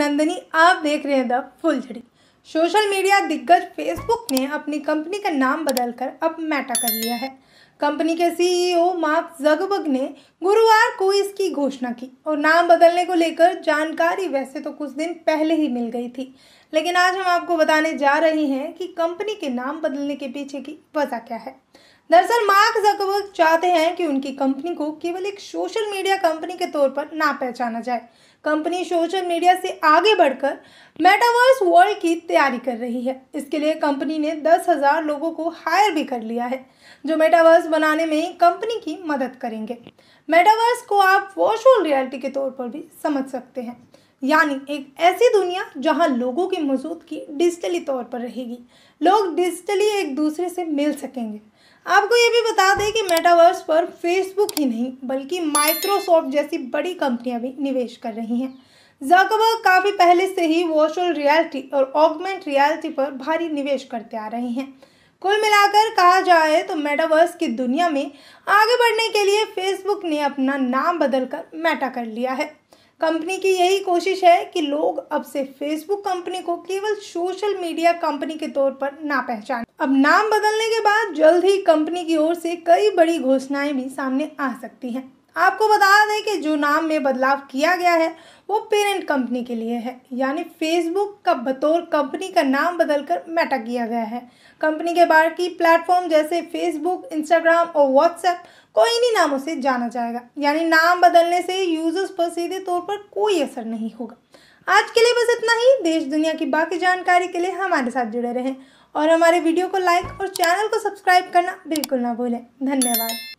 नंदनी आप देख रहे हैं द फुल झड़ी सोशल मीडिया दिग्गज फेसबुक ने अपनी कंपनी का नाम बदलकर अब मैटा कर लिया है कंपनी के सीईओ e मार्क जगबग ने गुरुवार को इसकी घोषणा की और नाम बदलने को लेकर जानकारी वैसे तो कुछ दिन पहले ही मिल गई थी लेकिन आज हम आपको बताने जा रहे हैं कि कंपनी के नाम बदलने के पीछे की वजह क्या है दरअसल मार्क जकबर्ग चाहते हैं कि उनकी कंपनी को केवल एक सोशल मीडिया कंपनी के तौर पर ना पहचाना जाए कंपनी सोशल मीडिया से आगे बढ़कर मेटावर्स वर्ल्ड की तैयारी कर रही है इसके लिए कंपनी ने दस हज़ार लोगों को हायर भी कर लिया है जो मेटावर्स बनाने में कंपनी की मदद करेंगे मेटावर्स को आप वर्चुअल रियलिटी के तौर पर भी समझ सकते हैं यानी एक ऐसी दुनिया जहां लोगों की मौजूदगी डिजिटली तौर पर रहेगी लोग डिजिटली एक दूसरे से मिल सकेंगे आपको ये भी बता दें कि मेटावर्स पर फेसबुक ही नहीं बल्कि माइक्रोसॉफ्ट जैसी बड़ी कंपनियां भी निवेश कर रही हैं जाकबर काफ़ी पहले से ही वर्चुअल रियलिटी और ऑगमेंट रियलिटी पर भारी निवेश करते आ रहे हैं कुल मिलाकर कहा जाए तो मेटावर्स की दुनिया में आगे बढ़ने के लिए फेसबुक ने अपना नाम बदलकर मेटा कर लिया है कंपनी की यही कोशिश है कि लोग अब से फेसबुक कंपनी को केवल सोशल मीडिया कंपनी के तौर पर ना पहचान अब नाम बदलने के बाद जल्द ही कंपनी की ओर से कई बड़ी घोषणाएं भी सामने आ सकती हैं आपको बता दें कि जो नाम में बदलाव किया गया है वो पेरेंट कंपनी के लिए है यानी फेसबुक का बतौर कंपनी का नाम बदलकर मेटा किया गया है कंपनी के बाहर की प्लेटफॉर्म जैसे फेसबुक इंस्टाग्राम और व्हाट्सएप को इन्हीं नामों से जाना जाएगा यानी नाम बदलने से यूजर्स पर सीधे तौर पर कोई असर नहीं होगा आज के लिए बस इतना ही देश दुनिया की बाकी जानकारी के लिए हमारे साथ जुड़े रहें और हमारे वीडियो को लाइक और चैनल को सब्सक्राइब करना बिल्कुल ना भूलें धन्यवाद